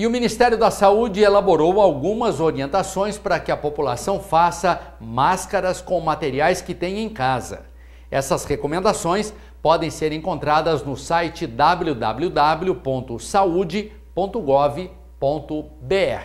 E o Ministério da Saúde elaborou algumas orientações para que a população faça máscaras com materiais que tem em casa. Essas recomendações podem ser encontradas no site www.saude.gov.br.